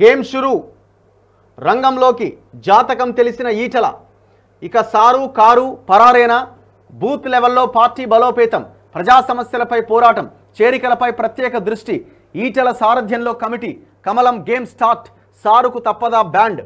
game షురు రంగంలోకి జాతకం తెలిసిన ఈటల ఇక సారు కారు పరారేనా బూత్ లెవెల్లో పార్టీ బలోపేతం ప్రజా సమస్యలపై పోరాటం చేరికలపై ప్రత్యేక దృష్టి ఈటల సారథ్యంలో కమిటీ కమలం గేమ్ స్టార్ట్ సారుకు తప్పదా బ్యాండ్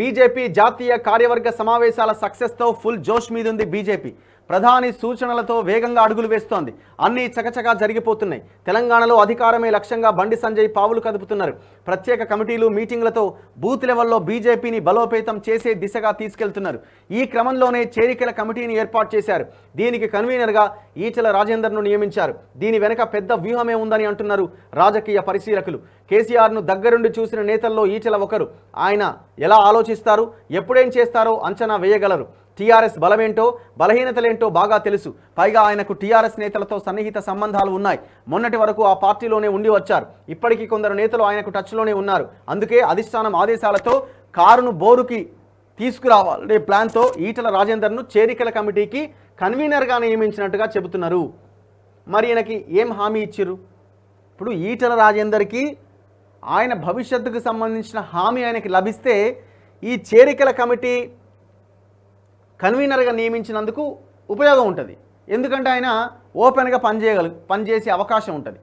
బీజేపీ జాతీయ కార్యవర్గ సమావేశాల సక్సెస్తో ఫుల్ జోష్ మీదుంది బీజేపీ ప్రధాని సూచనలతో వేగంగా అడుగులు వేస్తోంది అన్నీ చకచకా జరిగిపోతున్నాయి తెలంగాణలో అధికారమే లక్ష్యంగా బండి సంజయ్ పావులు కదుపుతున్నారు ప్రత్యేక కమిటీలు మీటింగ్లతో బూత్ లెవెల్లో బీజేపీని బలోపేతం చేసే దిశగా తీసుకెళ్తున్నారు ఈ క్రమంలోనే చేరికల కమిటీని ఏర్పాటు చేశారు దీనికి కన్వీనర్గా ఈచల రాజేందర్ను నియమించారు దీని వెనక పెద్ద వ్యూహమే ఉందని అంటున్నారు రాజకీయ పరిశీలకులు కేసీఆర్ను దగ్గరుండి చూసిన నేతల్లో ఈచల ఒకరు ఆయన ఎలా ఆలోచిస్తారు ఎప్పుడేం చేస్తారో అంచనా వేయగలరు టీఆర్ఎస్ బలమేంటో బలహీనతలేంటో బాగా తెలుసు పైగా ఆయనకు టీఆర్ఎస్ నేతలతో సన్నిహిత సంబంధాలు ఉన్నాయి మొన్నటి వరకు ఆ పార్టీలోనే ఉండి వచ్చారు ఇప్పటికీ కొందరు నేతలు ఆయనకు టచ్లోనే ఉన్నారు అందుకే అధిష్టానం ఆదేశాలతో కారును బోరుకి తీసుకురావాలనే ప్లాన్తో ఈటల రాజేందర్ను చేరికల కమిటీకి కన్వీనర్గా నియమించినట్టుగా చెబుతున్నారు మరి ఈయనకి ఏం హామీ ఇచ్చారు ఇప్పుడు ఈటల రాజేందర్కి ఆయన భవిష్యత్తుకు సంబంధించిన హామీ ఆయనకి లభిస్తే ఈ చేరికల కమిటీ కన్వీనర్గా నియమించినందుకు ఉపయోగం ఉంటుంది ఎందుకంటే ఆయన ఓపెన్గా పనిచేయగల పనిచేసే అవకాశం ఉంటుంది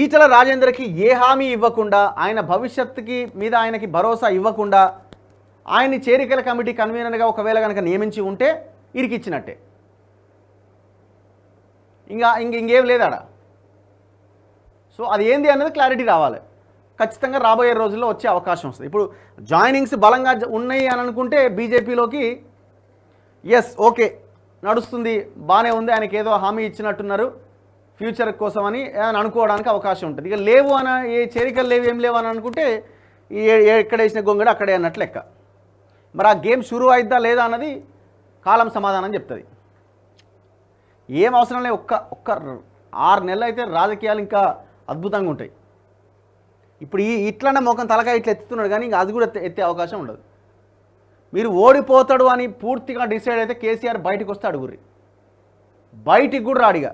ఈటల రాజేందర్కి ఏ హామీ ఇవ్వకుండా ఆయన భవిష్యత్తుకి మీద ఆయనకి భరోసా ఇవ్వకుండా ఆయన్ని చేరికల కమిటీ కన్వీనర్గా ఒకవేళ కనుక నియమించి ఉంటే ఇరికిచ్చినట్టే ఇంకా ఇంక ఇంకేం లేదాడ సో అది ఏంది అనేది క్లారిటీ రావాలి ఖచ్చితంగా రాబోయే రోజుల్లో వచ్చే అవకాశం వస్తుంది ఇప్పుడు జాయినింగ్స్ బలంగా ఉన్నాయి అని అనుకుంటే బీజేపీలోకి ఎస్ ఓకే నడుస్తుంది బాగానే ఉంది ఆయనకి ఏదో హామీ ఇచ్చినట్టున్నారు ఫ్యూచర్ కోసం అని అనుకోవడానికి అవకాశం ఉంటుంది ఇక లేవు అని ఏ చేరికలు లేవు ఏం లేవు అని అనుకుంటే ఎక్కడ వేసిన గొంగడు అక్కడే అన్నట్లు లెక్క మరి ఆ గేమ్ షురు అయిద్దా లేదా అన్నది కాలం సమాధానం చెప్తుంది ఏం అవసరం లేదు ఒక్క ఒక్క ఆరు నెలలు అయితే రాజకీయాలు ఇంకా అద్భుతంగా ఉంటాయి ఇప్పుడు ఈ ఇట్లనే ముఖం తలకాయ ఇట్లా ఎత్తుతున్నాడు కానీ ఇంకా అది కూడా ఎత్తే అవకాశం ఉండదు మీరు ఓడిపోతాడు అని పూర్తిగా డిసైడ్ అయితే కేసీఆర్ బయటకు వస్తాడు అడుగుర్రి బయటికి కూడా రాడిగా